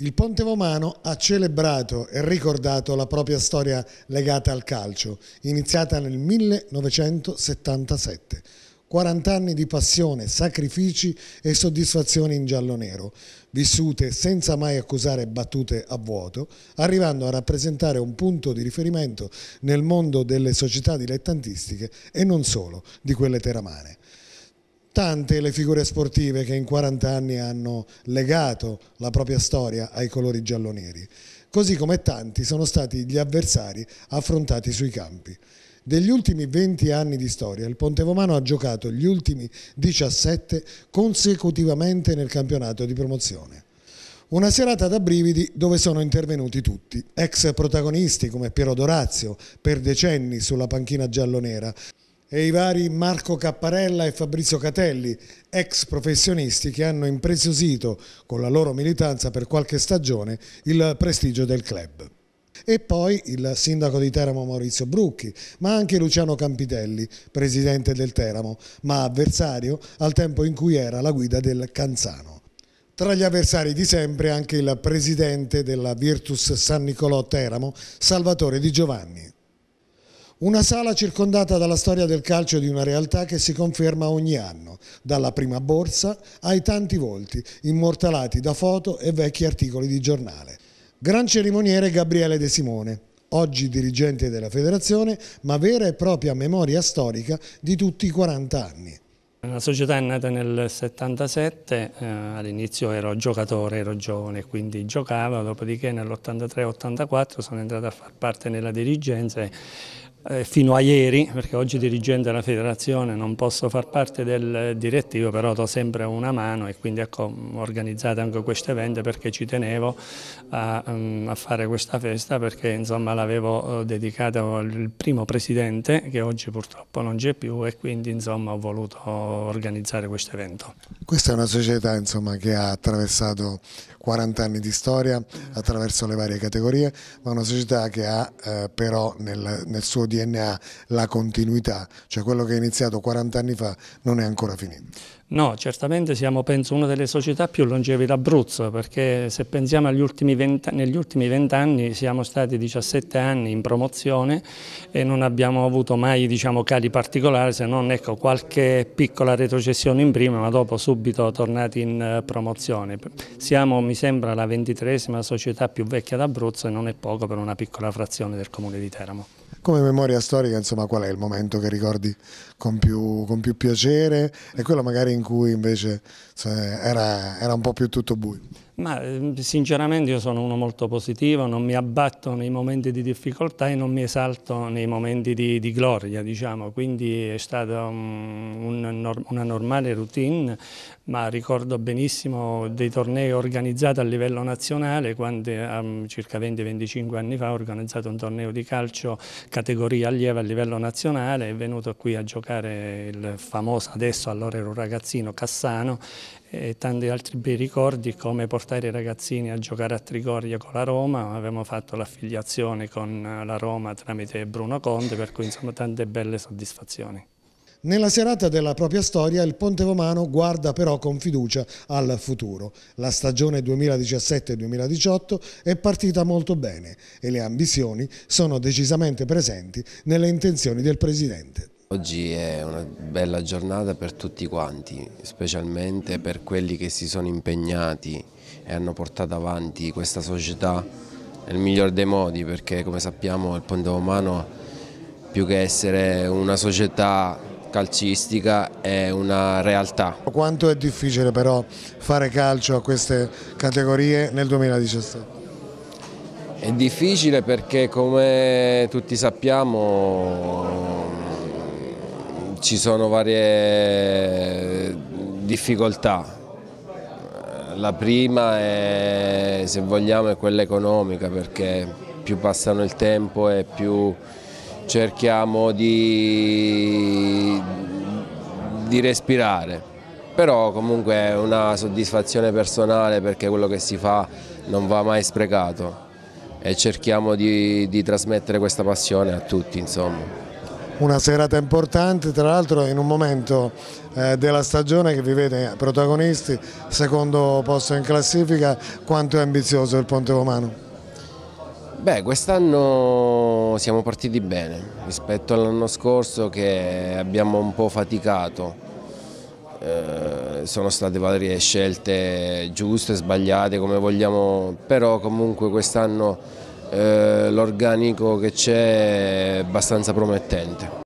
Il Ponte Romano ha celebrato e ricordato la propria storia legata al calcio, iniziata nel 1977. 40 anni di passione, sacrifici e soddisfazioni in giallo-nero, vissute senza mai accusare battute a vuoto, arrivando a rappresentare un punto di riferimento nel mondo delle società dilettantistiche e non solo di quelle teramane tante le figure sportive che in 40 anni hanno legato la propria storia ai colori gialloneri, così come tanti sono stati gli avversari affrontati sui campi. Degli ultimi 20 anni di storia, il Pontevomano ha giocato gli ultimi 17 consecutivamente nel campionato di promozione. Una serata da brividi dove sono intervenuti tutti, ex protagonisti come Piero Dorazio, per decenni sulla panchina giallonera, e i vari Marco Capparella e Fabrizio Catelli, ex professionisti che hanno impreziosito con la loro militanza per qualche stagione il prestigio del club. E poi il sindaco di Teramo Maurizio Brucchi, ma anche Luciano Campitelli, presidente del Teramo, ma avversario al tempo in cui era la guida del Canzano. Tra gli avversari di sempre anche il presidente della Virtus San Nicolò Teramo, Salvatore Di Giovanni. Una sala circondata dalla storia del calcio di una realtà che si conferma ogni anno, dalla prima borsa ai tanti volti, immortalati da foto e vecchi articoli di giornale. Gran cerimoniere Gabriele De Simone, oggi dirigente della federazione, ma vera e propria memoria storica di tutti i 40 anni. La società è nata nel 77, eh, all'inizio ero giocatore, ero giovane, quindi giocavo, dopodiché nell'83-84 sono entrato a far parte nella dirigenza eh, fino a ieri, perché oggi dirigente della federazione non posso far parte del direttivo, però do sempre una mano e quindi ecco, ho organizzato anche questo evento perché ci tenevo a, mm, a fare questa festa perché insomma l'avevo eh, dedicata al primo presidente che oggi purtroppo non c'è più e quindi insomma, ho voluto organizzare questo evento. Questa è una società insomma, che ha attraversato 40 anni di storia attraverso le varie categorie, ma una società che ha eh, però nel, nel, suo DNA la continuità, cioè quello che è iniziato 40 anni fa non è ancora finito. No, certamente siamo penso una delle società più longevi d'Abruzzo, perché se pensiamo agli ultimi 20, negli ultimi vent'anni siamo stati 17 anni in promozione e non abbiamo avuto mai diciamo, cali particolari, se non ecco, qualche piccola retrocessione in prima, ma dopo subito tornati in eh, promozione. Siamo, mi sembra la ventitresima società più vecchia d'Abruzzo e non è poco per una piccola frazione del comune di Teramo. Come memoria storica, insomma, qual è il momento che ricordi con più, con più piacere e quello magari in cui invece cioè, era, era un po' più tutto buio? Ma ehm, sinceramente io sono uno molto positivo, non mi abbatto nei momenti di difficoltà e non mi esalto nei momenti di, di gloria, diciamo. quindi è stata un, una normale routine, ma ricordo benissimo dei tornei organizzati a livello nazionale, quando um, circa 20-25 anni fa ho organizzato un torneo di calcio categoria allieva a livello nazionale, è venuto qui a giocare il famoso, adesso allora era un ragazzino, Cassano, e tanti altri bei ricordi come portare i ragazzini a giocare a Trigoria con la Roma, avevamo fatto l'affiliazione con eh, la Roma tramite Bruno Conte, per cui insomma tante belle soddisfazioni. Nella serata della propria storia il Ponte Romano guarda però con fiducia al futuro. La stagione 2017-2018 è partita molto bene e le ambizioni sono decisamente presenti nelle intenzioni del Presidente. Oggi è una bella giornata per tutti quanti, specialmente per quelli che si sono impegnati e hanno portato avanti questa società nel miglior dei modi, perché come sappiamo il Ponte Romano più che essere una società calcistica è una realtà. Quanto è difficile però fare calcio a queste categorie nel 2017? È difficile perché come tutti sappiamo ci sono varie difficoltà. La prima è, se vogliamo, è quella economica perché più passano il tempo e più cerchiamo di, di respirare. Però comunque è una soddisfazione personale perché quello che si fa non va mai sprecato e cerchiamo di, di trasmettere questa passione a tutti insomma una serata importante, tra l'altro in un momento eh, della stagione che vi vede protagonisti, secondo posto in classifica, quanto è ambizioso il Ponte Romano? Beh, quest'anno siamo partiti bene rispetto all'anno scorso che abbiamo un po' faticato. Eh, sono state varie scelte giuste, sbagliate come vogliamo, però comunque quest'anno eh, l'organico che c'è è abbastanza promettente.